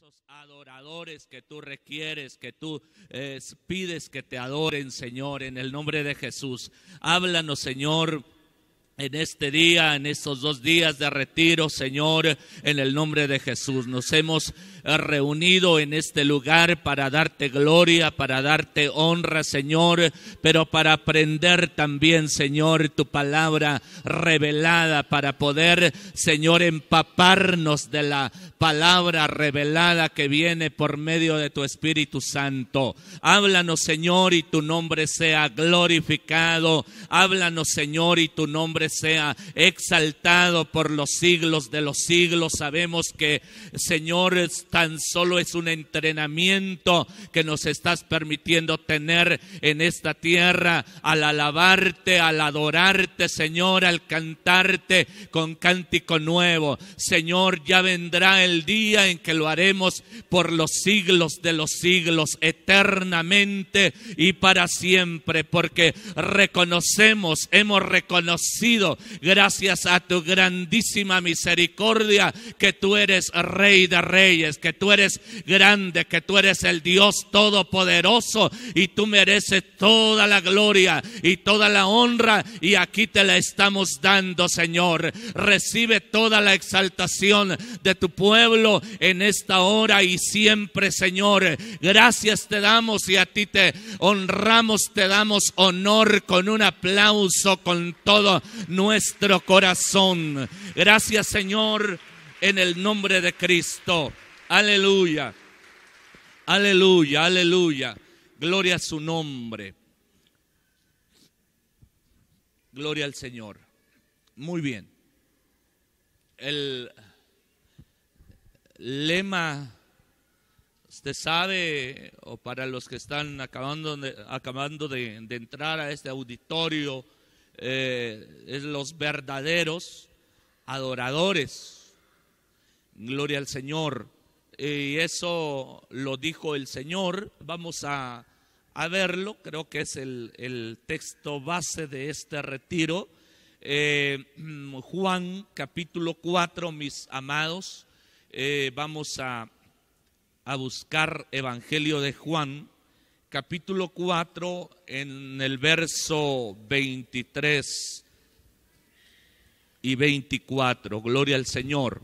esos adoradores que tú requieres, que tú eh, pides que te adoren, Señor, en el nombre de Jesús. Háblanos, Señor. En este día, en estos dos días de retiro, Señor, en el nombre de Jesús, nos hemos reunido en este lugar para darte gloria, para darte honra, Señor, pero para aprender también, Señor, tu palabra revelada, para poder, Señor, empaparnos de la palabra revelada que viene por medio de tu Espíritu Santo. Háblanos, Señor, y tu nombre sea glorificado. Háblanos, Señor, y tu nombre sea exaltado por los siglos de los siglos. Sabemos que, Señor, está tan solo es un entrenamiento que nos estás permitiendo tener en esta tierra al alabarte, al adorarte, Señor, al cantarte con cántico nuevo. Señor, ya vendrá el día en que lo haremos por los siglos de los siglos, eternamente y para siempre, porque reconocemos, hemos reconocido, gracias a tu grandísima misericordia, que tú eres Rey de Reyes, que tú eres grande, que tú eres el Dios todopoderoso y tú mereces toda la gloria y toda la honra y aquí te la estamos dando, Señor. Recibe toda la exaltación de tu pueblo en esta hora y siempre, Señor. Gracias te damos y a ti te honramos, te damos honor con un aplauso, con todo nuestro corazón. Gracias, Señor, en el nombre de Cristo. Aleluya. Aleluya, aleluya. Gloria a su nombre. Gloria al Señor. Muy bien. El lema, usted sabe, o para los que están acabando de, entrar a este auditorio, eh, es los verdaderos adoradores. Gloria al Señor y eso lo dijo el Señor. Vamos a, verlo, creo que es el, texto base de este retiro. Eh, Juan capítulo 4, mis amados, eh, vamos a, a buscar Evangelio de Juan capítulo 4 en el verso 23 y 24. Gloria al Señor.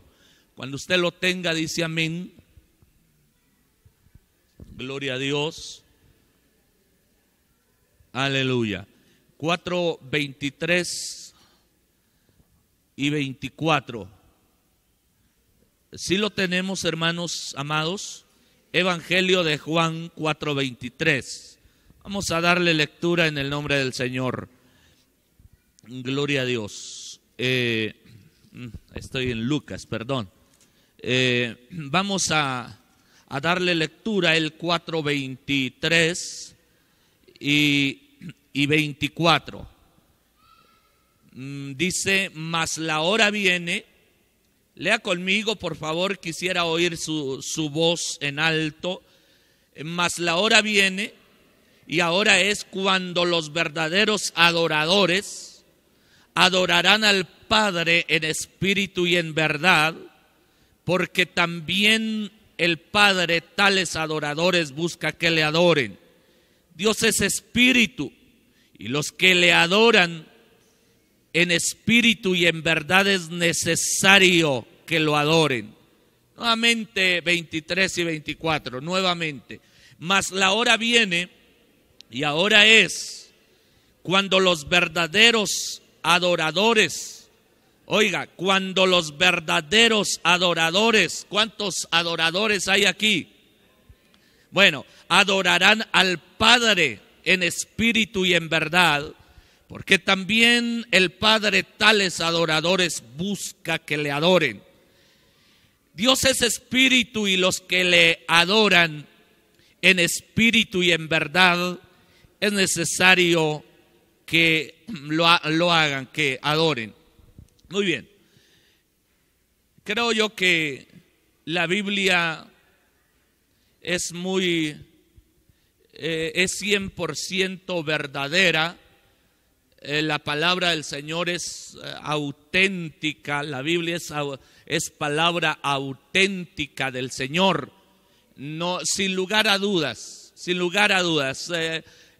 Cuando usted lo tenga, dice amén. Gloria a Dios. Aleluya. 23 y 24. Si lo tenemos, hermanos amados, Evangelio de Juan 23. Vamos a darle lectura en el nombre del Señor. Gloria a Dios. Eh, mm, estoy en Lucas, perdón. Eh, vamos a a darle lectura el 4.23 y, y 24. Mm, dice, mas la hora viene, lea conmigo, por favor, quisiera oír su, su voz en alto, mas la hora viene y ahora es cuando los verdaderos adoradores adorarán al Padre en espíritu y en verdad, porque también el Padre tales adoradores busca que le adoren. Dios es espíritu y los que le adoran en espíritu y en verdad es necesario que lo adoren. Nuevamente 23 y 24, nuevamente. Mas la hora viene y ahora es cuando los verdaderos adoradores Oiga, cuando los verdaderos adoradores, ¿cuántos adoradores hay aquí? Bueno, adorarán al Padre en espíritu y en verdad, porque también el Padre tales adoradores busca que le adoren. Dios es espíritu y los que le adoran en espíritu y en verdad es necesario que lo, hagan, que adoren. Muy bien. Creo yo que la Biblia es muy, eh, cien es 100% verdadera. Eh, la palabra del Señor es eh, auténtica, la Biblia es, es palabra auténtica del Señor. No, sin lugar a dudas, sin lugar a dudas.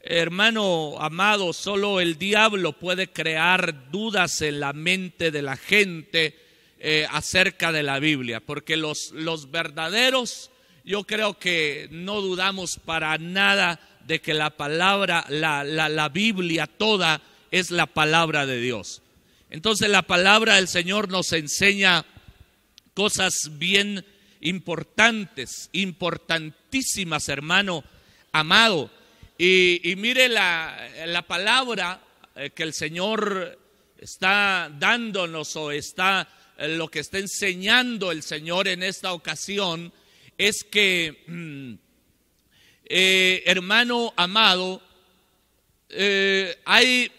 Hermano amado, solo el diablo puede crear dudas en la mente de la gente eh, acerca de la Biblia, porque los, verdaderos, yo creo que no dudamos para nada de que la palabra, la, la Biblia toda es la palabra de Dios. Entonces la palabra del Señor nos enseña cosas bien importantes, importantísimas, hermano amado. Y, mire la, palabra eh, que el Señor está dándonos o está eh, lo que está enseñando el Señor en esta ocasión es que, mm, eh, hermano amado, hay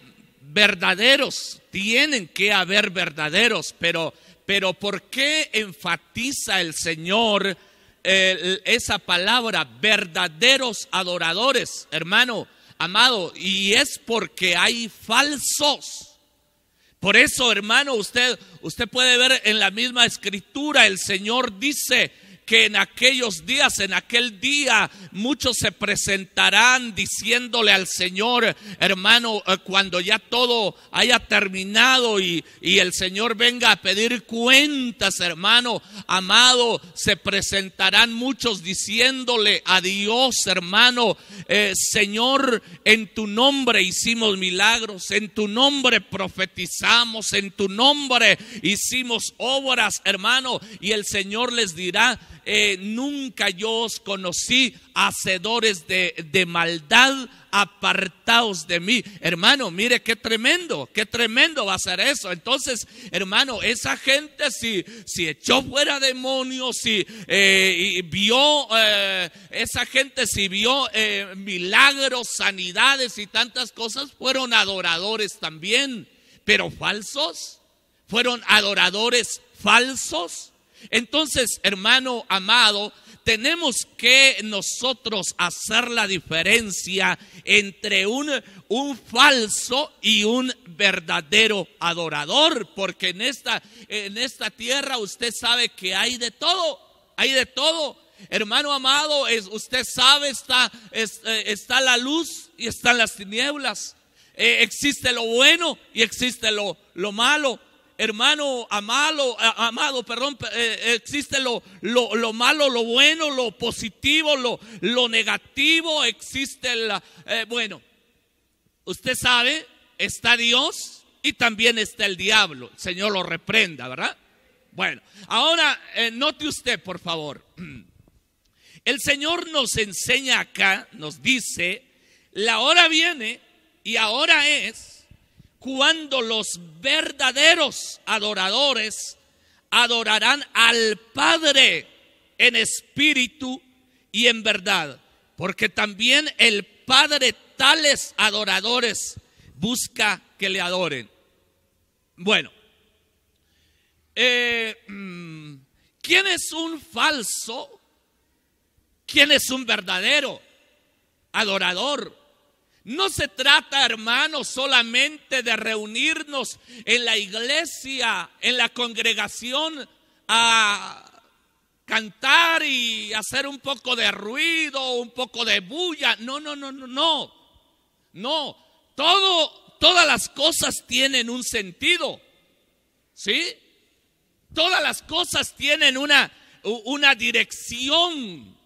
verdaderos, tienen que haber verdaderos, pero, pero ¿por qué enfatiza el Señor esa palabra, verdaderos adoradores, hermano, amado, y es porque hay falsos. Por eso, hermano, usted, usted puede ver en la misma escritura, el Señor dice, que en aquellos días, en aquel día, muchos se presentarán diciéndole al Señor, hermano, eh, cuando ya todo haya terminado y, el Señor venga a pedir cuentas, hermano, amado, se presentarán muchos diciéndole a Dios, hermano, eh, Señor, en tu nombre hicimos milagros, en tu nombre profetizamos, en tu nombre hicimos obras, hermano, y el Señor les dirá, eh, nunca yo os conocí, hacedores de, maldad, apartaos de mí. Hermano, mire qué tremendo, qué tremendo va a ser eso. Entonces, hermano, esa gente si, si echó fuera demonios, si eh, y vio, eh, esa gente si vio milagros, sanidades y tantas cosas, fueron adoradores también, pero falsos, fueron adoradores falsos. Entonces, hermano amado, tenemos que nosotros hacer la diferencia entre un, falso y un verdadero adorador, porque en esta, en esta tierra usted sabe que hay de todo, hay de todo. Hermano amado, usted sabe, está, eh, está la luz y están las tinieblas. Eh, existe lo bueno y existe lo malo hermano, amado, perdón, eh, existe lo, lo, malo, lo bueno, lo positivo, lo, lo negativo, existe la, eh, bueno, usted sabe, está Dios y también está el diablo. El Señor lo reprenda, ¿verdad? Bueno, ahora eh, note usted, por favor. El Señor nos enseña acá, nos dice, la hora viene y ahora es cuando los verdaderos adoradores adorarán al Padre en espíritu y en verdad, porque también el Padre tales adoradores busca que le adoren. Bueno, eh, mm, ¿quién es un falso? ¿Quién es un verdadero adorador? No se trata, hermanos, solamente de reunirnos en la iglesia, en la congregación, a cantar y hacer un poco de ruido, un poco de bulla. No, no, no, no, no. No, todo, todas las cosas tienen un sentido. ¿Sí? Todas las cosas tienen una, una dirección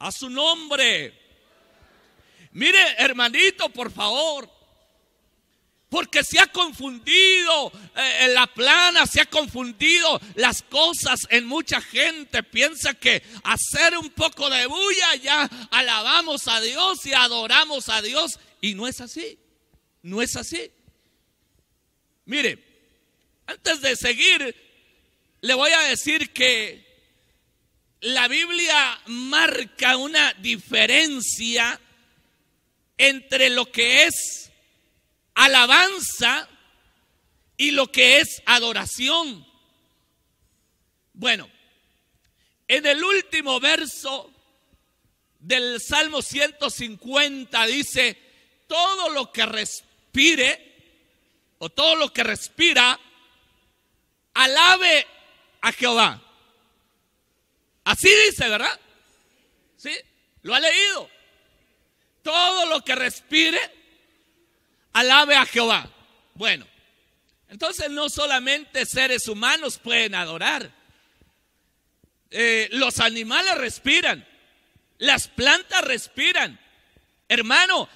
a su nombre. Mire, hermanito, por favor. Porque se ha confundido eh, la plana, se ha confundido las cosas en mucha gente. Piensa que hacer un poco de bulla ya alabamos a Dios y adoramos a Dios. Y no es así. No es así. Mire, antes de seguir, le voy a decir que la Biblia marca una diferencia entre lo que es alabanza y lo que es adoración. Bueno, en el último verso del Salmo 150 dice, todo lo que respire o todo lo que respira, alabe a Jehová. Así dice, ¿verdad? ¿Sí? Lo ha leído todo lo que respire, alabe a Jehová. Bueno, entonces no solamente seres humanos pueden adorar. Eh, los animales respiran, las plantas respiran, hermano,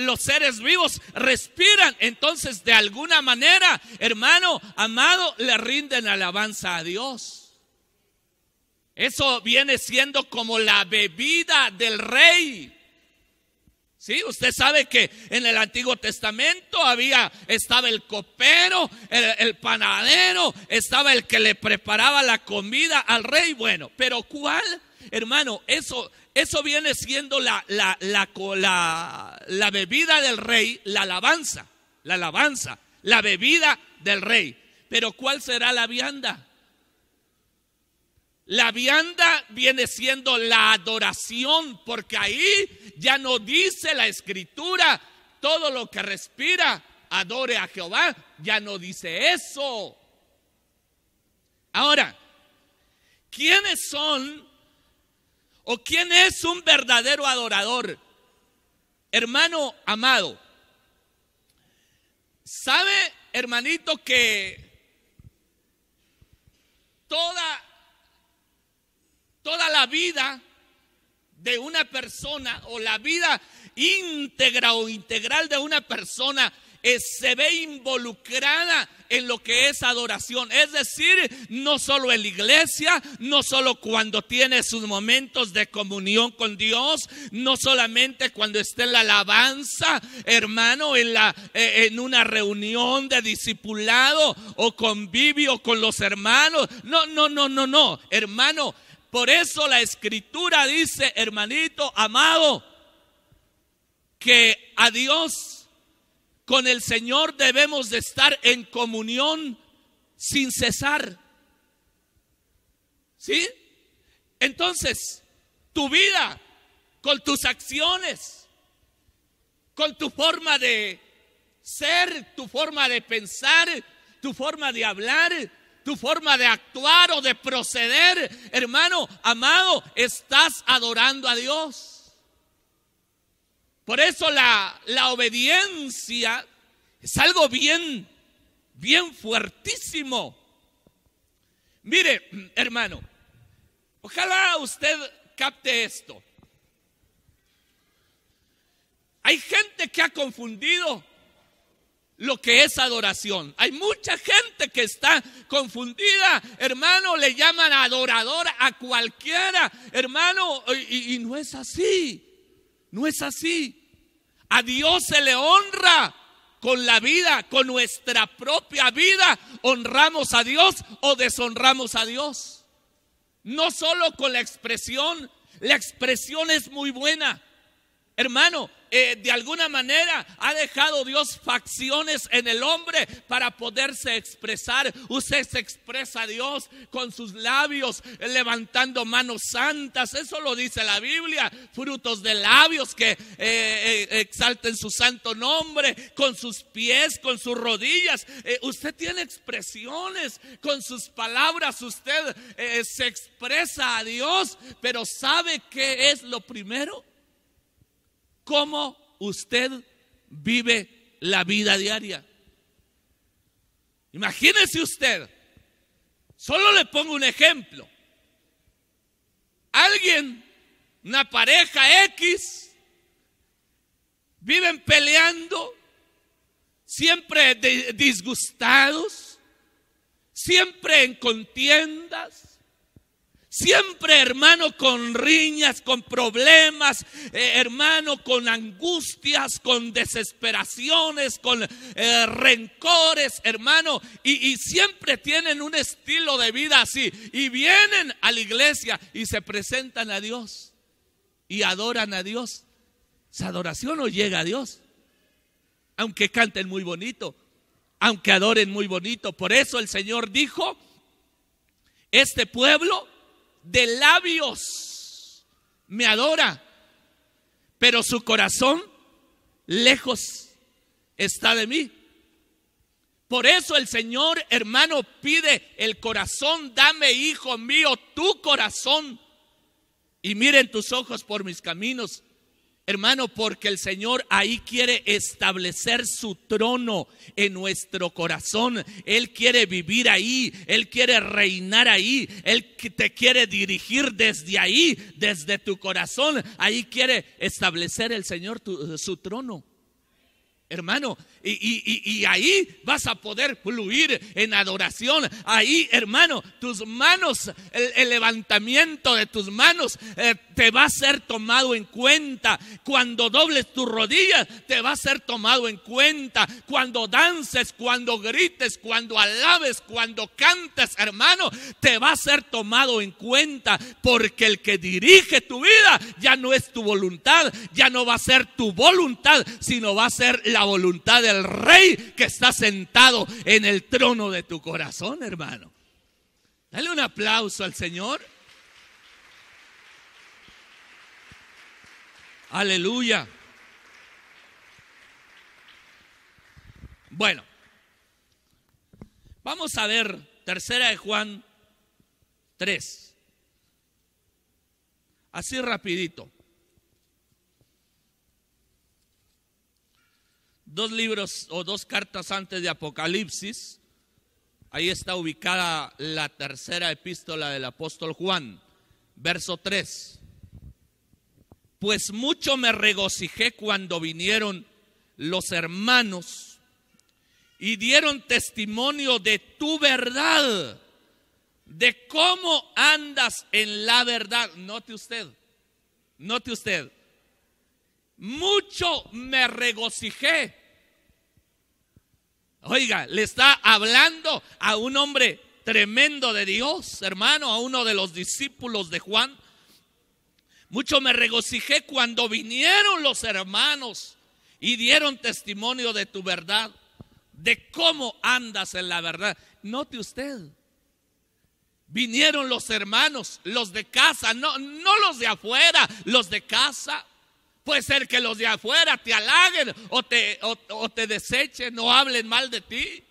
los seres vivos respiran. Entonces, de alguna manera, hermano, amado, le rinden alabanza a Dios. Eso viene siendo como la bebida del rey. Sí, usted sabe que en el Antiguo Testamento había, estaba el copero, el, panadero, estaba el que le preparaba la comida al rey. Bueno, pero ¿cuál? Hermano, eso, eso viene siendo la, la, la, la bebida del rey, la alabanza, la alabanza, la bebida del rey. Pero ¿cuál será la vianda? La vianda viene siendo la adoración, porque ahí ya no dice la escritura, todo lo que respira, adore a Jehová, ya no dice eso. Ahora, ¿quiénes son o quién es un verdadero adorador? Hermano amado, ¿sabe, hermanito, que toda Toda la vida de una persona o la vida íntegra o integral de una persona se ve involucrada en lo que es adoración. Es decir, no solo en la iglesia, no solo cuando tiene sus momentos de comunión con Dios, no solamente cuando está en la alabanza, hermano, en, la, eh, en una reunión de discipulado o convivio con los hermanos. No, no, no, no, no, hermano. Por eso la escritura dice, hermanito amado, que a Dios, con el Señor debemos de estar en comunión sin cesar. ¿Sí? Entonces, tu vida, con tus acciones, con tu forma de ser, tu forma de pensar, tu forma de hablar, tu forma de actuar o de proceder, hermano, amado, estás adorando a Dios. Por eso la, la obediencia es algo bien, bien fuertísimo. Mire, hermano, ojalá usted capte esto. Hay gente que ha confundido lo que es adoración. Hay mucha gente que está confundida, hermano, le llaman adorador a cualquiera, hermano, y, no es así, no es así. A Dios se le honra con la vida, con nuestra propia vida, honramos a Dios o deshonramos a Dios. No solo con la expresión, la expresión es muy buena, Hermano, eh, de alguna manera ha dejado Dios facciones en el hombre para poderse expresar. Usted se expresa a Dios con sus labios, levantando manos santas. Eso lo dice la Biblia. Frutos de labios que eh, eh, exalten su santo nombre, con sus pies, con sus rodillas. usted tiene expresiones con sus palabras. Usted se expresa a Dios, pero ¿sabe qué es lo primero? cómo usted vive la vida diaria. Imagínese usted, solo le pongo un ejemplo. Alguien, una pareja X, viven peleando, siempre disgustados, siempre en contiendas, Siempre, hermano, con riñas, con problemas, eh, hermano, con angustias, con desesperaciones, con eh, rencores, hermano. Y, y siempre tienen un estilo de vida así. Y vienen a la iglesia y se presentan a Dios. Y adoran a Dios. Esa adoración no llega a Dios. Aunque canten muy bonito, aunque adoren muy bonito. Por eso el Señor dijo, este pueblo de labios me adora, pero su corazón lejos está de mí. Por eso el Señor, hermano, pide el corazón, dame, hijo mío, tu corazón. Y miren tus ojos por mis caminos Hermano, porque el Señor ahí quiere establecer su trono en nuestro corazón. Él quiere vivir ahí, Él quiere reinar ahí, Él te quiere dirigir desde ahí, desde tu corazón. Ahí quiere establecer el Señor su trono. Hermano, y, ahí vas a poder fluir en adoración. Ahí, hermano, tus manos, el, levantamiento de tus manos eh, te va a ser tomado en cuenta. Cuando dobles tus rodillas, te va a ser tomado en cuenta. Cuando dances, cuando grites, cuando alabes, cuando cantas hermano, te va a ser tomado en cuenta. Porque el que dirige tu vida ya no es tu voluntad, ya no va a ser tu voluntad, sino va a ser la voluntad de el rey que está sentado en el trono de tu corazón, hermano. Dale un aplauso al Señor. Aleluya. Bueno, vamos a ver tercera de Juan 3. Así rapidito. dos libros o dos cartas antes de Apocalipsis, ahí está ubicada la tercera epístola del apóstol Juan, verso 3. Pues mucho me regocijé cuando vinieron los hermanos y dieron testimonio de tu verdad, de cómo andas en la verdad. Note usted, note usted, mucho me regocijé Oiga, le está hablando a un hombre tremendo de Dios, hermano, a uno de los discípulos de Juan. Mucho me regocijé cuando vinieron los hermanos y dieron testimonio de tu verdad, de cómo andas en la verdad. Note usted, vinieron los hermanos, los de casa, no, no los de afuera, los de casa. Puede ser que los de afuera te halaguen o te, o, te desechen o hablen mal de ti.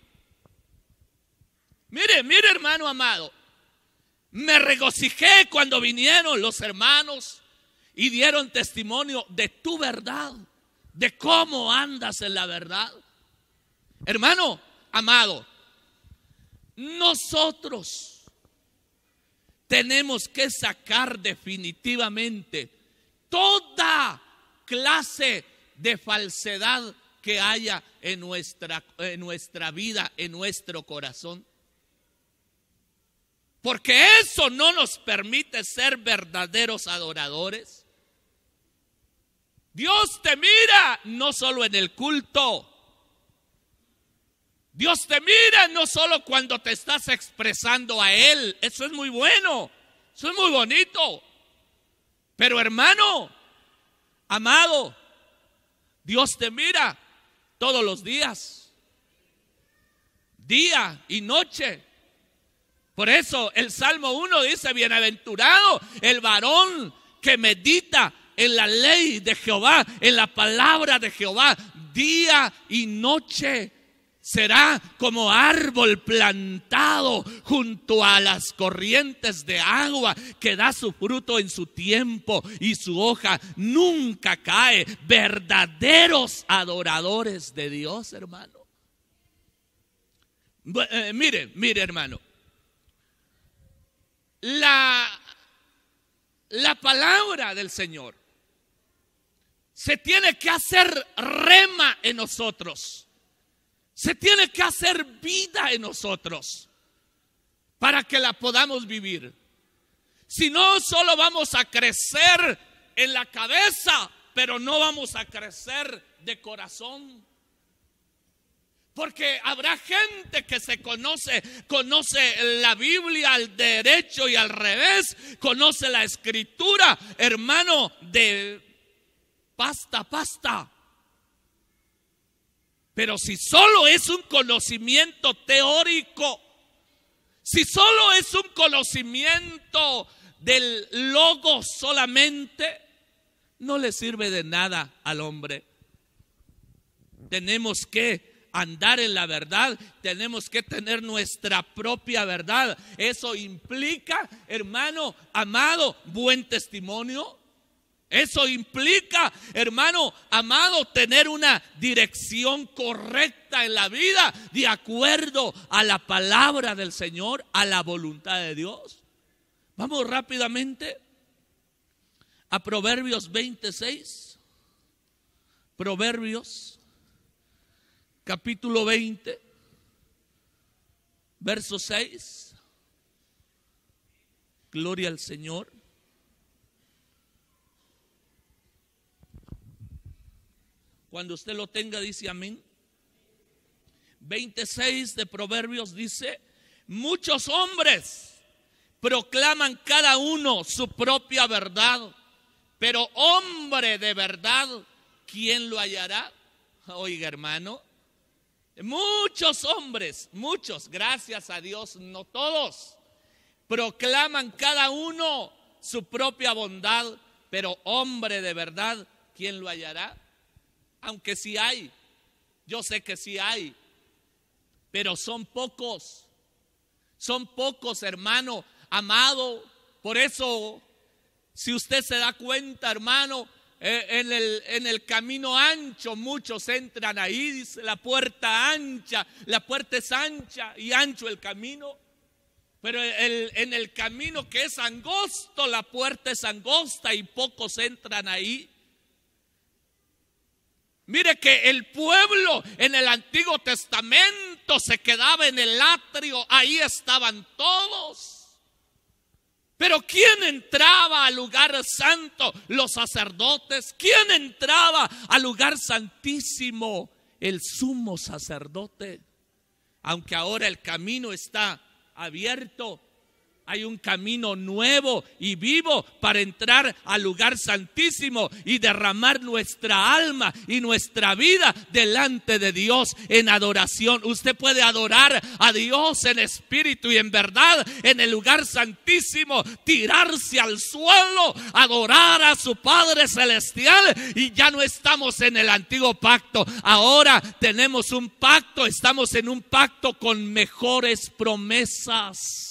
Mire, mire hermano amado, me regocijé cuando vinieron los hermanos y dieron testimonio de tu verdad, de cómo andas en la verdad. Hermano amado, nosotros tenemos que sacar definitivamente toda clase de falsedad que haya en nuestra, en nuestra vida, en nuestro corazón. Porque eso no nos permite ser verdaderos adoradores. Dios te mira no solo en el culto. Dios te mira no solo cuando te estás expresando a Él. Eso es muy bueno. Eso es muy bonito. Pero hermano, Amado, Dios te mira todos los días, día y noche. Por eso el Salmo 1 dice, bienaventurado el varón que medita en la ley de Jehová, en la palabra de Jehová, día y noche será como árbol plantado junto a las corrientes de agua que da su fruto en su tiempo y su hoja nunca cae. Verdaderos adoradores de Dios, hermano. Eh, mire, mire, hermano. La, la palabra del Señor se tiene que hacer rema en nosotros se tiene que hacer vida en nosotros para que la podamos vivir. Si no, solo vamos a crecer en la cabeza, pero no vamos a crecer de corazón. Porque habrá gente que se conoce, conoce la Biblia al derecho y al revés, conoce la escritura, hermano, de pasta, pasta. Pero si solo es un conocimiento teórico, si solo es un conocimiento del logo solamente, no le sirve de nada al hombre. Tenemos que andar en la verdad, tenemos que tener nuestra propia verdad. Eso implica, hermano, amado, buen testimonio, eso implica, hermano, amado, tener una dirección correcta en la vida de acuerdo a la palabra del Señor, a la voluntad de Dios. Vamos rápidamente a Proverbios 26. Proverbios capítulo 20, verso 6. Gloria al Señor. Cuando usted lo tenga, dice amén. 26 de Proverbios dice, muchos hombres proclaman cada uno su propia verdad, pero hombre de verdad, ¿quién lo hallará? Oiga hermano, muchos hombres, muchos, gracias a Dios, no todos, proclaman cada uno su propia bondad, pero hombre de verdad, ¿quién lo hallará? aunque sí hay, yo sé que sí hay, pero son pocos, son pocos, hermano, amado. Por eso, si usted se da cuenta, hermano, eh, en el, en el, camino ancho muchos entran ahí, la puerta ancha, la puerta es ancha y ancho el camino, pero el, en el camino que es angosto, la puerta es angosta y pocos entran ahí. Mire que el pueblo en el Antiguo Testamento se quedaba en el atrio, ahí estaban todos. Pero ¿quién entraba al lugar santo? Los sacerdotes. ¿Quién entraba al lugar santísimo? El sumo sacerdote. Aunque ahora el camino está abierto, hay un camino nuevo y vivo para entrar al lugar santísimo y derramar nuestra alma y nuestra vida delante de Dios en adoración. Usted puede adorar a Dios en espíritu y en verdad en el lugar santísimo, tirarse al suelo, adorar a su Padre Celestial y ya no estamos en el antiguo pacto. Ahora tenemos un pacto, estamos en un pacto con mejores promesas.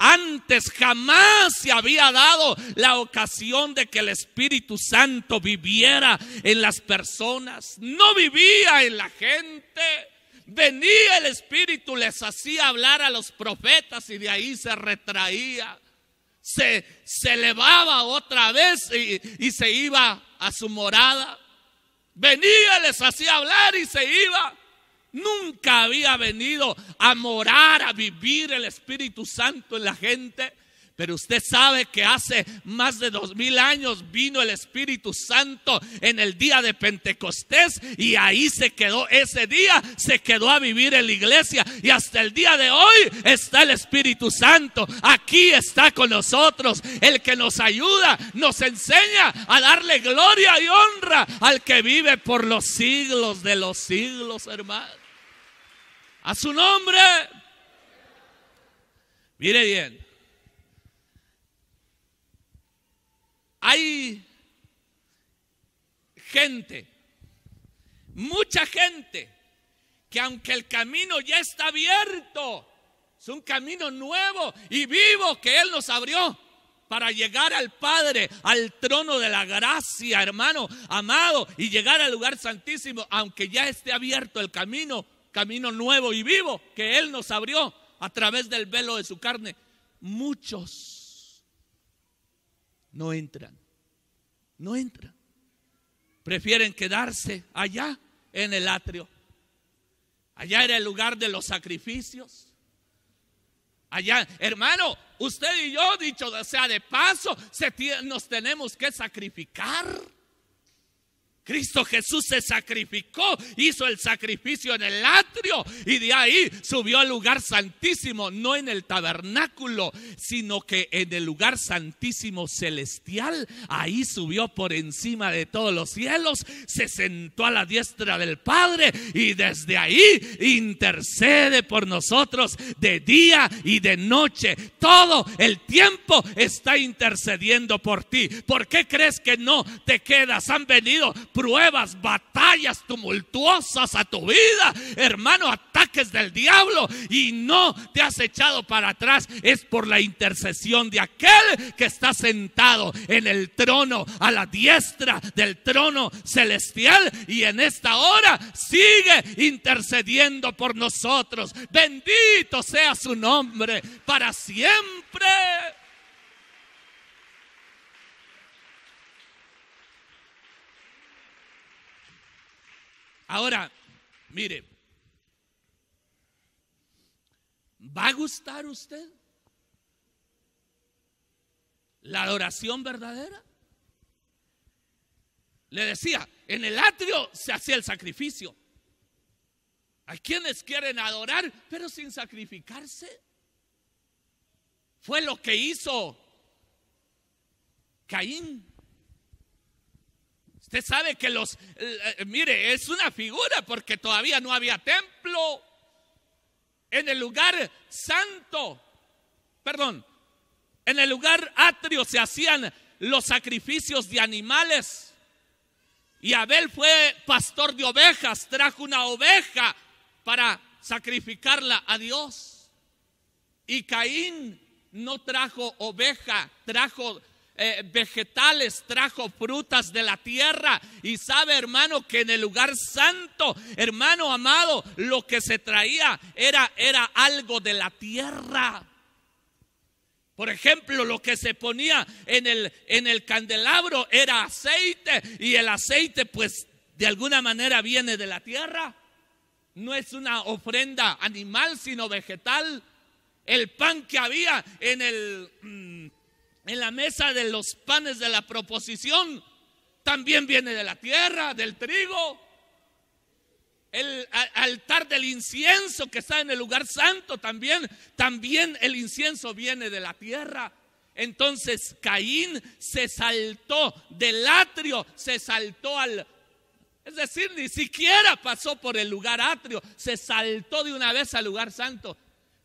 Antes jamás se había dado la ocasión de que el Espíritu Santo viviera en las personas. No vivía en la gente. Venía el Espíritu, les hacía hablar a los profetas y de ahí se retraía. Se, elevaba otra vez y, y se iba a su morada. Venía, les hacía hablar y se iba. Nunca había venido a morar, a vivir el Espíritu Santo en la gente. Pero usted sabe que hace más de dos mil años vino el Espíritu Santo en el día de Pentecostés y ahí se quedó ese día, se quedó a vivir en la iglesia y hasta el día de hoy está el Espíritu Santo. Aquí está con nosotros el que nos ayuda, nos enseña a darle gloria y honra al que vive por los siglos de los siglos, hermano. A su nombre. Mire bien. Hay gente, mucha gente, que aunque el camino ya está abierto, es un camino nuevo y vivo que Él nos abrió para llegar al Padre, al trono de la gracia, hermano, amado, y llegar al lugar santísimo, aunque ya esté abierto el camino, camino nuevo y vivo que Él nos abrió a través del velo de su carne. Muchos no entran. No entran. Prefieren quedarse allá en el atrio. Allá era el lugar de los sacrificios. Allá, hermano, usted y yo, dicho sea de paso, nos tenemos que sacrificar. Cristo Jesús se sacrificó, hizo el sacrificio en el atrio y de ahí subió al lugar santísimo, no en el tabernáculo, sino que en el lugar santísimo celestial. Ahí subió por encima de todos los cielos, se sentó a la diestra del Padre y desde ahí intercede por nosotros de día y de noche. Todo el tiempo está intercediendo por ti. ¿Por qué crees que no te quedas? Han venido pruebas, batallas tumultuosas a tu vida, hermano, ataques del diablo y no te has echado para atrás, es por la intercesión de aquel que está sentado en el trono, a la diestra del trono celestial y en esta hora sigue intercediendo por nosotros. Bendito sea su nombre para siempre. Ahora, mire, ¿va a gustar usted la adoración verdadera? Le decía, en el atrio se hacía el sacrificio. Hay quienes quieren adorar, pero sin sacrificarse. Fue lo que hizo Caín. Usted sabe que los, eh, mire, es una figura porque todavía no había templo en el lugar santo, perdón, en el lugar atrio se hacían los sacrificios de animales. Y Abel fue pastor de ovejas, trajo una oveja para sacrificarla a Dios. Y Caín no trajo oveja, trajo eh, vegetales, trajo frutas de la tierra. Y sabe, hermano, que en el lugar santo, hermano amado, lo que se traía era, era algo de la tierra. Por ejemplo, lo que se ponía en el, en el candelabro era aceite y el aceite pues de alguna manera viene de la tierra. No es una ofrenda animal, sino vegetal. El pan que había en el mm, en la mesa de los panes de la proposición también viene de la tierra, del trigo. El altar del incienso que está en el lugar santo también, también el incienso viene de la tierra. Entonces Caín se saltó del atrio, se saltó al... Es decir, ni siquiera pasó por el lugar atrio, se saltó de una vez al lugar santo.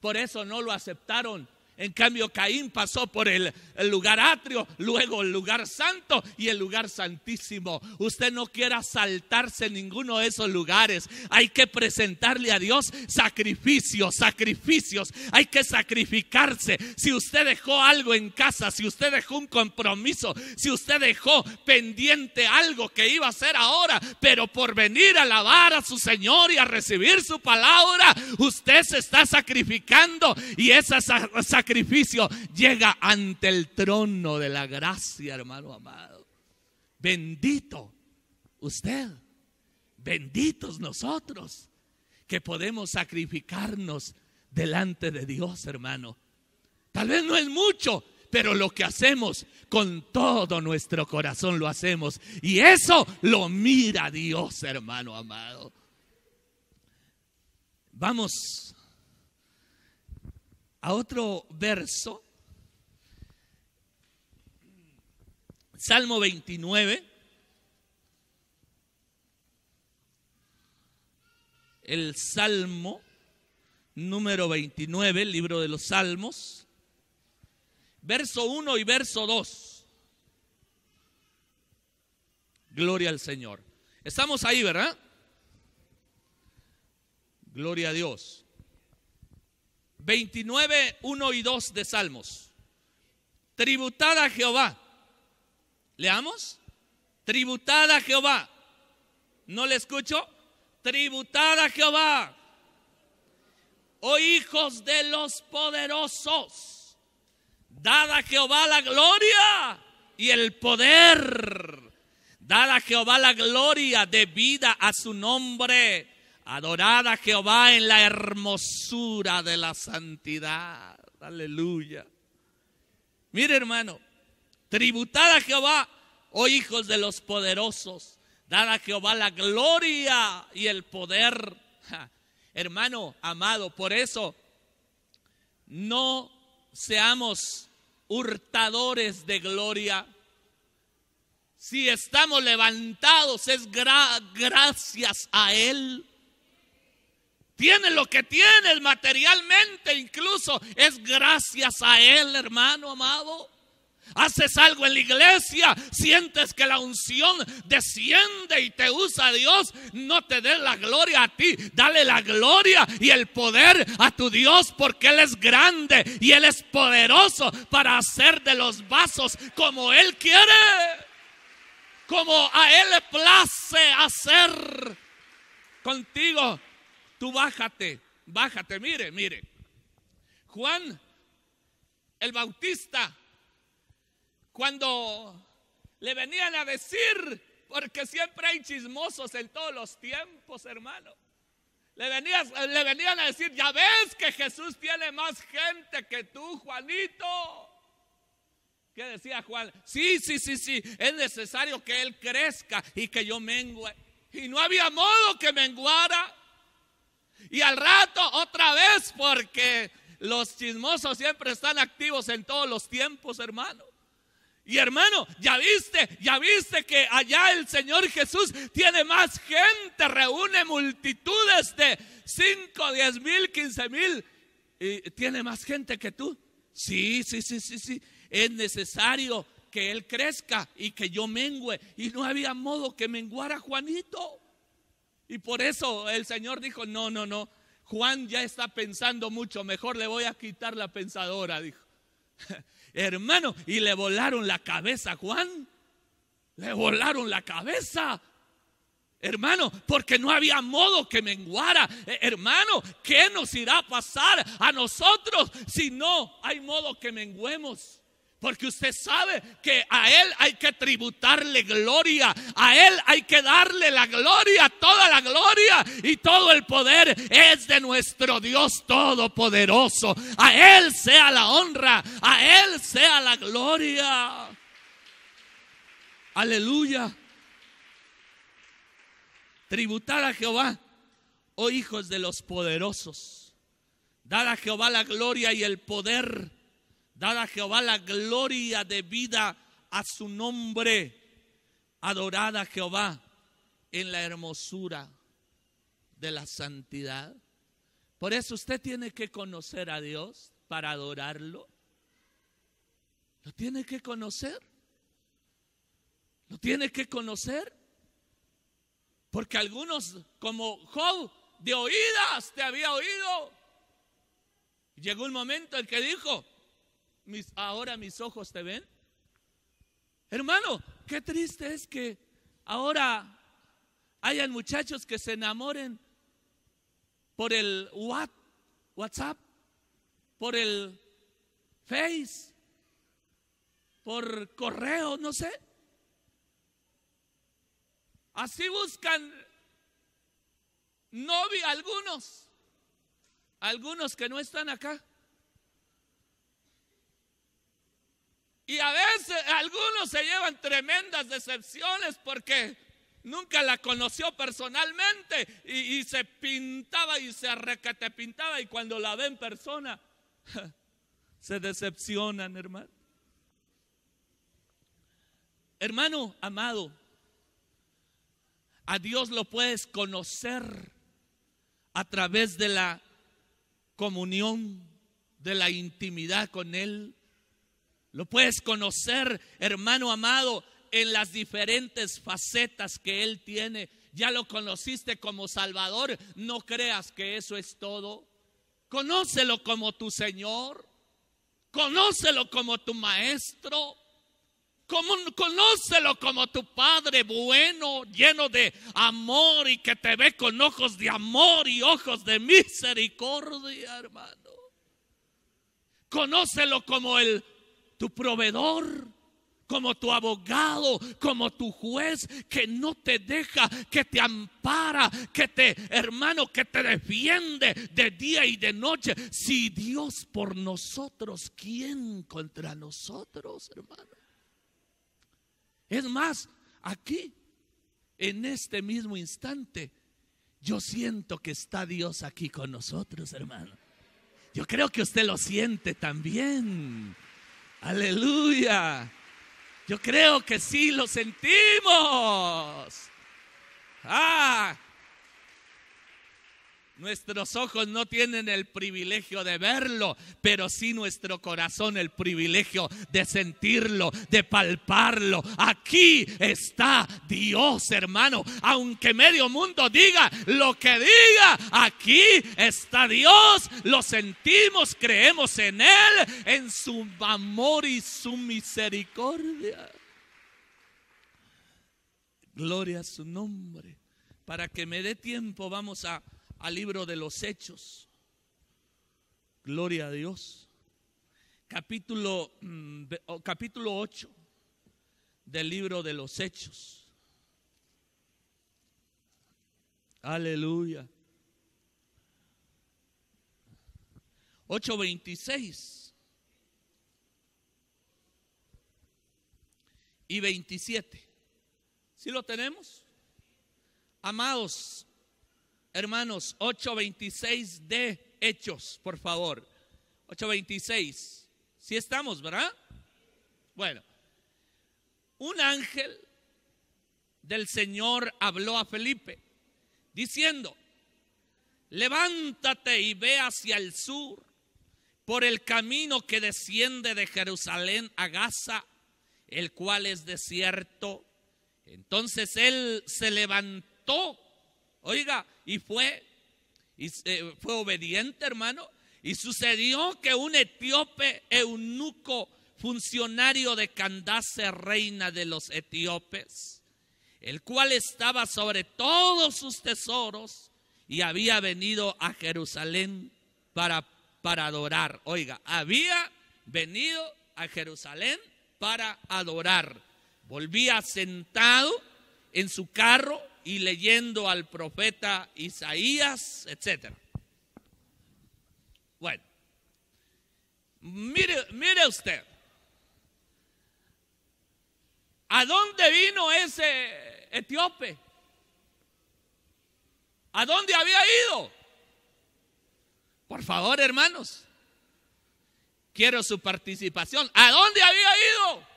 Por eso no lo aceptaron en cambio, Caín pasó por el, lugar atrio, luego el lugar santo y el lugar santísimo. Usted no quiera saltarse ninguno de esos lugares. Hay que presentarle a Dios sacrificios, sacrificios. Hay que sacrificarse. Si usted dejó algo en casa, si usted dejó un compromiso, si usted dejó pendiente algo que iba a hacer ahora, pero por venir a alabar a su Señor y a recibir su palabra, usted se está sacrificando y esa sacrificación sacrificio, llega ante el trono de la gracia, hermano amado. Bendito usted, benditos nosotros que podemos sacrificarnos delante de Dios, hermano. Tal vez no es mucho, pero lo que hacemos con todo nuestro corazón lo hacemos. Y eso lo mira Dios, hermano amado. Vamos a otro verso, Salmo 29, el Salmo número 29, libro de los Salmos, verso 1 y verso 2. Gloria al Señor. Estamos ahí, ¿verdad? Gloria a Dios. 29, 1 y 2 de Salmos. Tributada a Jehová. ¿Leamos? Tributada a Jehová. ¿No le escucho? Tributada a Jehová. Oh hijos de los poderosos, dad a Jehová la gloria y el poder. Dad a Jehová la gloria de vida a su nombre adorad a Jehová en la hermosura de la santidad. Aleluya. Mire hermano, tributad a Jehová, oh hijos de los poderosos, dad a Jehová la gloria y el poder. Hermano amado, por eso no seamos hurtadores de gloria. Si estamos levantados es gracias a Él tiene lo que tienes materialmente incluso. Es gracias a Él, hermano amado. Haces algo en la iglesia, sientes que la unción desciende y te usa Dios. No te dé la gloria a ti, dale la gloria y el poder a tu Dios porque Él es grande y Él es poderoso para hacer de los vasos como Él quiere, como a Él le place hacer contigo tú bájate, bájate, mire, mire. Juan el Bautista, cuando le venían a decir, porque siempre hay chismosos en todos los tiempos, hermano. Le, le venían a decir, ya ves que Jesús tiene más gente que tú, Juanito. ¿Qué decía Juan? Sí, sí, sí, sí, es necesario que Él crezca y que yo mengue. Y no había modo que menguara y al rato otra vez porque los chismosos siempre están activos en todos los tiempos, hermano. Y hermano, ya viste, ya viste que allá el Señor Jesús tiene más gente, reúne multitudes de 5, 10 mil, 15 mil. Y tiene más gente que tú. Sí, sí, sí, sí, sí. Es necesario que Él crezca y que yo mengüe. Y no había modo que menguara Juanito. Y por eso el Señor dijo, no, no, no, Juan ya está pensando mucho, mejor le voy a quitar la pensadora, dijo. Hermano, y le volaron la cabeza a Juan. Le volaron la cabeza. Hermano, porque no había modo que menguara. Eh, hermano, ¿qué nos irá a pasar a nosotros si no hay modo que menguemos? Porque usted sabe que a Él hay que tributarle gloria, a Él hay que darle la gloria, toda la gloria y todo el poder es de nuestro Dios Todopoderoso. A Él sea la honra, a Él sea la gloria. Aleluya. Tributar a Jehová, oh hijos de los poderosos. Dar a Jehová la gloria y el poder dada a Jehová la gloria de vida a su nombre. adorada a Jehová en la hermosura de la santidad. Por eso usted tiene que conocer a Dios para adorarlo. Lo tiene que conocer. Lo tiene que conocer. Porque algunos, como Job, de oídas te había oído. Llegó un momento en que dijo, mis, ahora mis ojos te ven. Hermano, qué triste es que ahora hayan muchachos que se enamoren por el what, WhatsApp, por el Face, por correo, no sé. Así buscan novia algunos, algunos que no están acá. Y a veces algunos se llevan tremendas decepciones porque nunca la conoció personalmente y, se pintaba y se arrecatepintaba pintaba y cuando la ve en persona se decepcionan, hermano. Hermano amado, a Dios lo puedes conocer a través de la comunión, de la intimidad con Él, lo puedes conocer, hermano amado, en las diferentes facetas que Él tiene. Ya lo conociste como Salvador, no creas que eso es todo. Conócelo como tu Señor, conócelo como tu Maestro, conócelo como tu Padre bueno, lleno de amor y que te ve con ojos de amor y ojos de misericordia, hermano. Conócelo como el tu proveedor, como tu abogado, como tu juez que no te deja, que te ampara, que te, hermano, que te defiende de día y de noche. Si Dios por nosotros, ¿quién contra nosotros, hermano? Es más, aquí, en este mismo instante, yo siento que está Dios aquí con nosotros, hermano. Yo creo que usted lo siente también. Aleluya. Yo creo que sí lo sentimos. Ah, Nuestros ojos no tienen el privilegio de verlo, pero sí nuestro corazón el privilegio de sentirlo, de palparlo. Aquí está Dios, hermano. Aunque medio mundo diga lo que diga, aquí está Dios. Lo sentimos, creemos en Él, en su amor y su misericordia. Gloria a su nombre. Para que me dé tiempo, vamos a al libro de los Hechos. Gloria a Dios. Capítulo, mm, oh, capítulo 8 del libro de los Hechos. Aleluya. 8.26 y 27. Si lo tenemos? Amados, hermanos, 8.26 de Hechos, por favor. 8.26. si estamos, ¿verdad? Bueno, un ángel del Señor habló a Felipe, diciendo, levántate y ve hacia el sur, por el camino que desciende de Jerusalén a Gaza, el cual es desierto. Entonces él se levantó Oiga, y fue, y, fue obediente, hermano. Y sucedió que un etíope eunuco, funcionario de Candace, reina de los etíopes, el cual estaba sobre todos sus tesoros y había venido a Jerusalén para, para adorar. Oiga, había venido a Jerusalén para adorar. Volvía sentado en su carro y leyendo al profeta Isaías, etc. Bueno, mire, mire usted, ¿a dónde vino ese etíope? ¿A dónde había ido? Por favor, hermanos, quiero su participación. ¿A dónde había ido?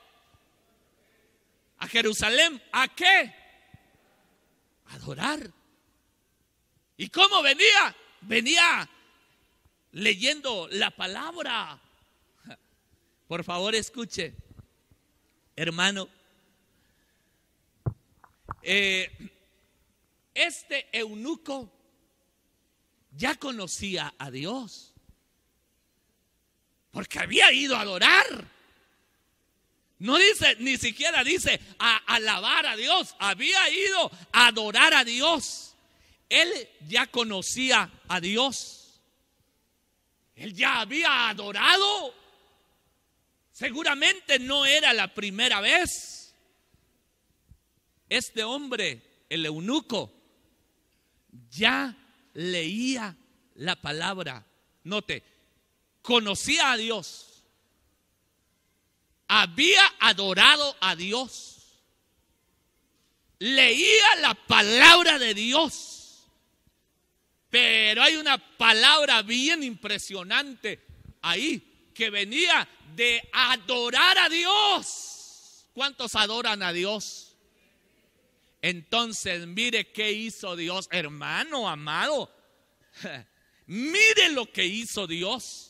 ¿A Jerusalén? ¿A qué? adorar. ¿Y cómo venía? Venía leyendo la palabra. Por favor, escuche, hermano. Eh, este eunuco ya conocía a Dios, porque había ido a adorar. No dice, ni siquiera dice a alabar a Dios. Había ido a adorar a Dios. Él ya conocía a Dios. Él ya había adorado. Seguramente no era la primera vez. Este hombre, el eunuco, ya leía la palabra. Note, conocía a Dios había adorado a Dios, leía la palabra de Dios, pero hay una palabra bien impresionante ahí que venía de adorar a Dios. ¿Cuántos adoran a Dios? Entonces, mire qué hizo Dios, hermano amado. mire lo que hizo Dios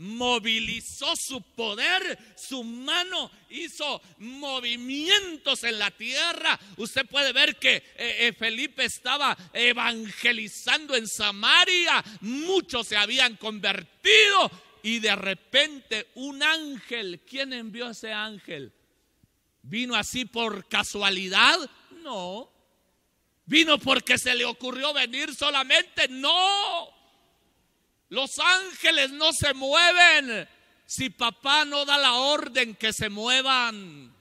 movilizó su poder, su mano hizo movimientos en la tierra. Usted puede ver que eh, eh, Felipe estaba evangelizando en Samaria, muchos se habían convertido y de repente un ángel, ¿quién envió a ese ángel? ¿Vino así por casualidad? No. ¿Vino porque se le ocurrió venir solamente? No. Los ángeles no se mueven si papá no da la orden que se muevan.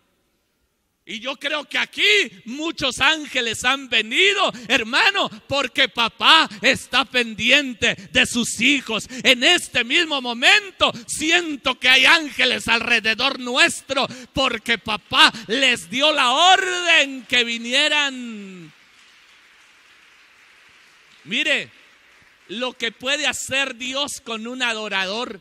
Y yo creo que aquí muchos ángeles han venido, hermano, porque papá está pendiente de sus hijos. En este mismo momento siento que hay ángeles alrededor nuestro, porque papá les dio la orden que vinieran. Mire, lo que puede hacer Dios con un adorador.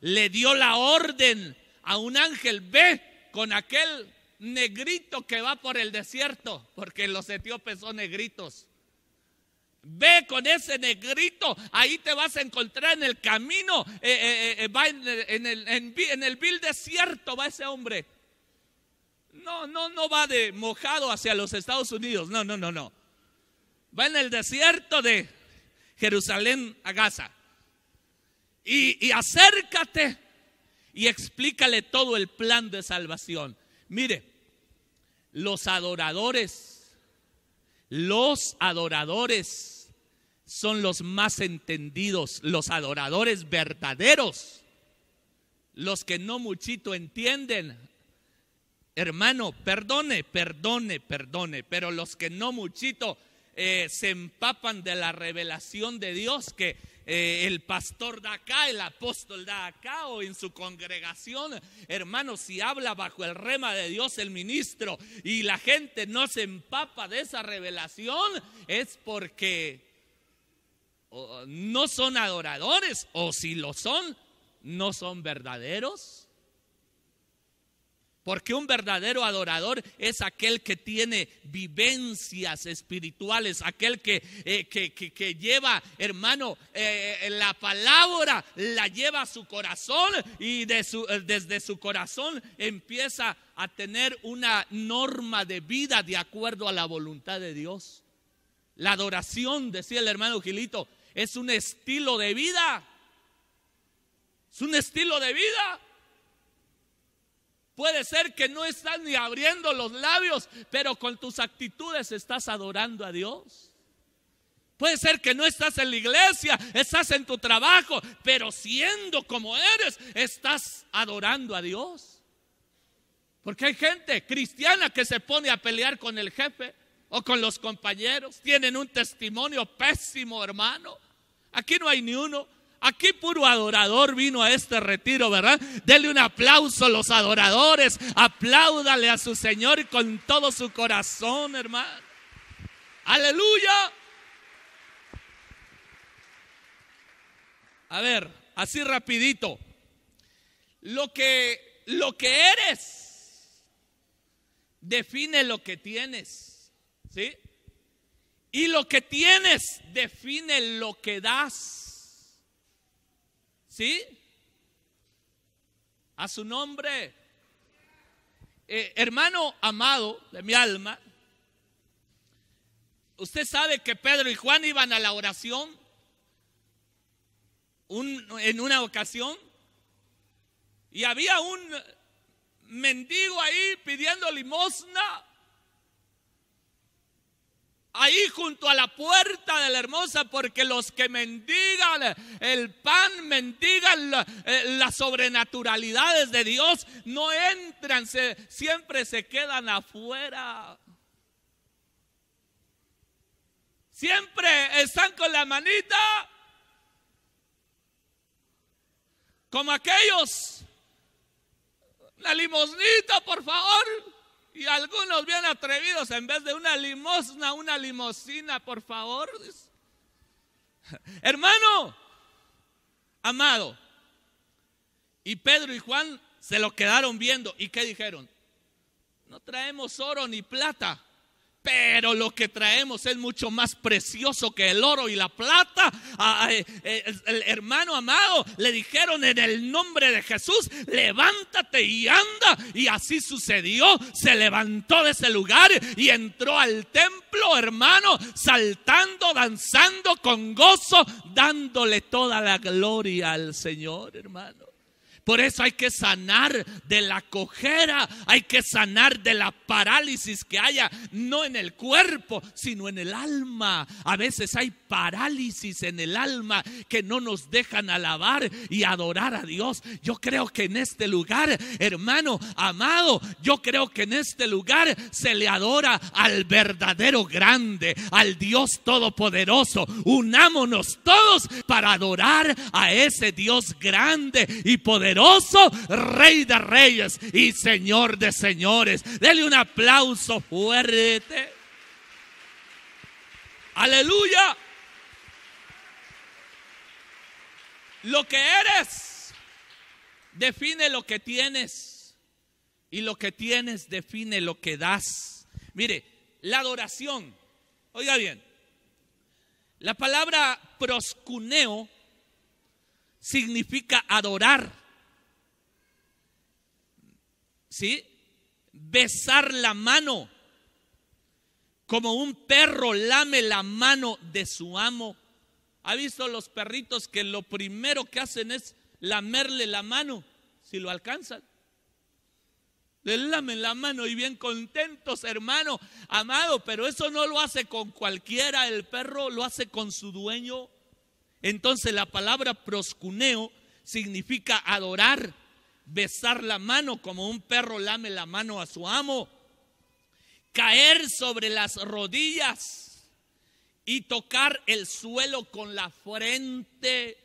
Le dio la orden a un ángel, ve con aquel negrito que va por el desierto, porque los etíopes son negritos. Ve con ese negrito, ahí te vas a encontrar en el camino, eh, eh, eh, va en el, en el vil desierto, va ese hombre. No, no, no va de mojado hacia los Estados Unidos, no, no, no, no. Va en el desierto de Jerusalén a Gaza. Y, y acércate y explícale todo el plan de salvación. Mire, los adoradores, los adoradores son los más entendidos, los adoradores verdaderos, los que no muchito entienden. Hermano, perdone, perdone, perdone, pero los que no muchito eh, se empapan de la revelación de Dios que eh, el pastor da acá, el apóstol da acá o en su congregación. Hermano, si habla bajo el rema de Dios el ministro y la gente no se empapa de esa revelación, es porque no son adoradores o si lo son, no son verdaderos porque un verdadero adorador es aquel que tiene vivencias espirituales, aquel que, eh, que, lleva, hermano, eh, eh, la palabra, la lleva a su corazón y desde su corazón empieza a tener una norma de vida de acuerdo a la voluntad de Dios. La adoración, decía el hermano Gilito, es un estilo de vida. Es un estilo de vida. Puede ser que no estás ni abriendo los labios, pero con tus actitudes estás adorando a Dios. Puede ser que no estás en la iglesia, estás en tu trabajo, pero siendo como eres, estás adorando a Dios. Porque hay gente cristiana que se pone a pelear con el jefe o con los compañeros. Tienen un testimonio pésimo, hermano. Aquí no hay ni uno. Aquí puro adorador vino a este retiro, ¿verdad? denle un aplauso a los adoradores. Apláudale a su Señor con todo su corazón, hermano. Aleluya. A ver, así rapidito. Lo que lo que eres define lo que tienes. ¿Sí? Y lo que tienes define lo que das. ¿Sí? A su nombre. Eh, hermano amado de mi alma, usted sabe que Pedro y Juan iban a la oración un, en una ocasión y había un mendigo ahí pidiendo limosna ahí junto a la puerta de la hermosa, porque los que mendigan el pan, mendigan eh, las sobrenaturalidades de Dios, no entran, siempre se quedan afuera. Siempre están con la manita como aquellos. La limosnita, por favor. Y algunos bien atrevidos, en vez de una limosna, una limosina, por favor. Hermano, amado. Y Pedro y Juan se lo quedaron viendo. ¿Y qué dijeron? No traemos oro ni plata. Pero lo que traemos es mucho más precioso que el oro y la plata. Eh, eh, el hermano amado le dijeron en el nombre de Jesús, levántate y anda. Y así sucedió. Se levantó de ese lugar y entró al templo, hermano, saltando, danzando con gozo, dándole toda la gloria al Señor, hermano. Por eso hay que sanar de la cojera, hay que sanar de la parálisis que haya, no en el cuerpo, sino en el alma. A veces hay parálisis en el alma que no nos dejan alabar y adorar a Dios. Yo creo que en este lugar, hermano, amado, yo creo que en este lugar se le adora al verdadero grande, al Dios todopoderoso. Unámonos todos para adorar a ese Dios grande y poderoso Rey de Reyes y Señor de Señores. Dele un aplauso fuerte. Aleluya. Lo que eres define lo que tienes y lo que tienes define lo que das. Mire, la adoración, oiga bien, la palabra proscuneo significa adorar. ¿sí? Besar la mano, como un perro lame la mano de su amo. ¿Ha visto los perritos que lo primero que hacen es lamerle la mano, si lo alcanzan? Le lamen la mano y bien contentos, hermano, amado, pero eso no lo hace con cualquiera, el perro lo hace con su dueño. Entonces la palabra proscuneo significa adorar, besar la mano como un perro lame la mano a su amo, caer sobre las rodillas y tocar el suelo con la frente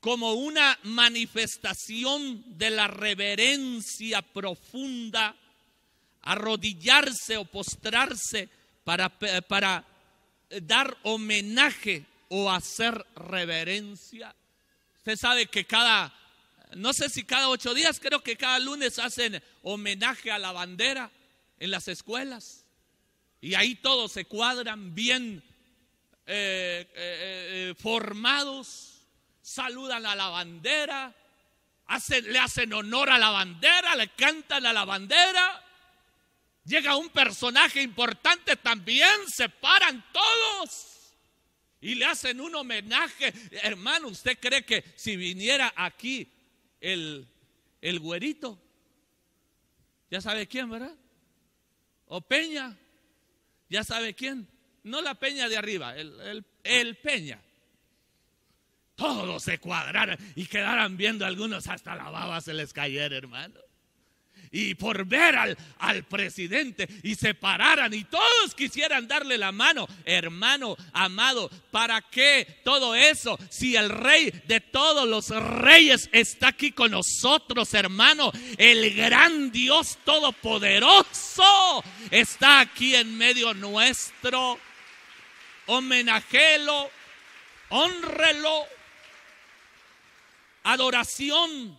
como una manifestación de la reverencia profunda, arrodillarse o postrarse para, para dar homenaje o hacer reverencia. Usted sabe que cada no sé si cada ocho días, creo que cada lunes hacen homenaje a la bandera en las escuelas. Y ahí todos se cuadran bien eh, eh, eh, formados, saludan a la bandera, hacen, le hacen honor a la bandera, le cantan a la bandera. Llega un personaje importante también, se paran todos y le hacen un homenaje. Hermano, ¿usted cree que si viniera aquí el, el güerito. Ya sabe quién, ¿verdad? O Peña. Ya sabe quién. No la Peña de arriba, el, el, Peña. Todos se cuadraran y quedaran viendo algunos hasta la baba se les cayera, hermano y por ver al, al presidente y se pararan y todos quisieran darle la mano, hermano amado, ¿para qué todo eso si el rey de todos los reyes está aquí con nosotros, hermano? El gran Dios todopoderoso está aquí en medio nuestro. Homenajelo, honrelo, adoración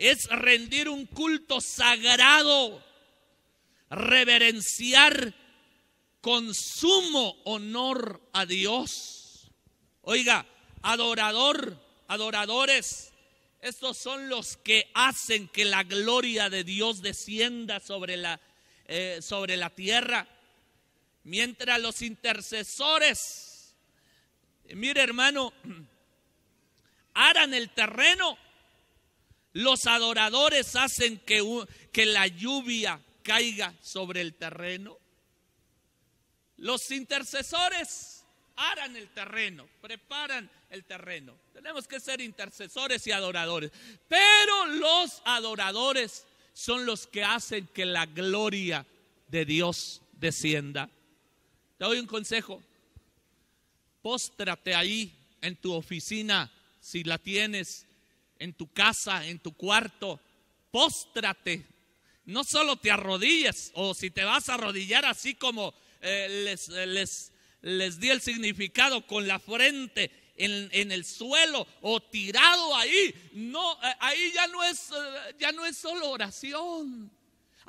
es rendir un culto sagrado, reverenciar con sumo honor a Dios. Oiga, adorador, adoradores, estos son los que hacen que la gloria de Dios descienda sobre la, eh, sobre la tierra. Mientras los intercesores, mire hermano, aran el terreno los adoradores hacen que, la lluvia caiga sobre el terreno. Los intercesores aran el terreno, preparan el terreno. Tenemos que ser intercesores y adoradores. Pero los adoradores son los que hacen que la gloria de Dios descienda. Te doy un consejo. Póstrate ahí en tu oficina, si la tienes, en tu casa, en tu cuarto. Póstrate. No solo te arrodilles, o si te vas a arrodillar así como eh, eh, les, les, di el significado, con la frente en, el suelo o tirado ahí. No, eh, ahí ya no es, ya no es solo oración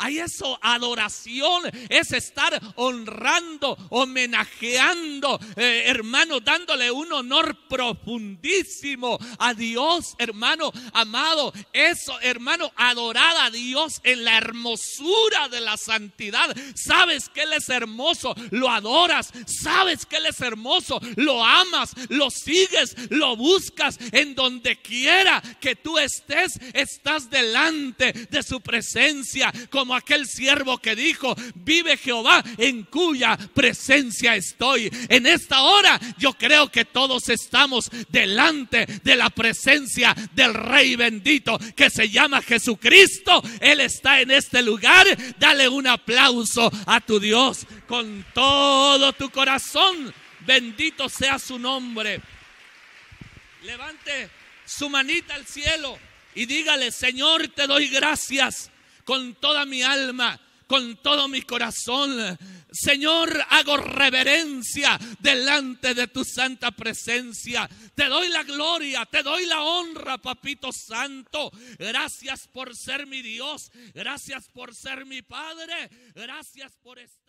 hay eso, adoración, es estar honrando, homenajeando, eh, hermano, dándole un honor profundísimo a Dios, hermano, amado. Eso, hermano, adorar a Dios en la hermosura de la santidad. Sabes que Él es hermoso, lo adoras. Sabes que Él es hermoso, lo amas, lo sigues, lo buscas en donde quiera que tú estés, estás delante de su presencia como aquel siervo que dijo, vive Jehová en cuya presencia estoy. En esta hora yo creo que todos estamos delante de la presencia del Rey bendito que se llama Jesucristo. Él está en este lugar. Dale un aplauso a tu Dios con todo tu corazón. Bendito sea su nombre. Levante su manita al cielo y dígale, Señor, te doy gracias con toda mi alma, con todo mi corazón. Señor, hago reverencia delante de tu santa presencia. Te doy la gloria, te doy la honra, papito santo. Gracias por ser mi Dios, gracias por ser mi Padre, gracias por estar.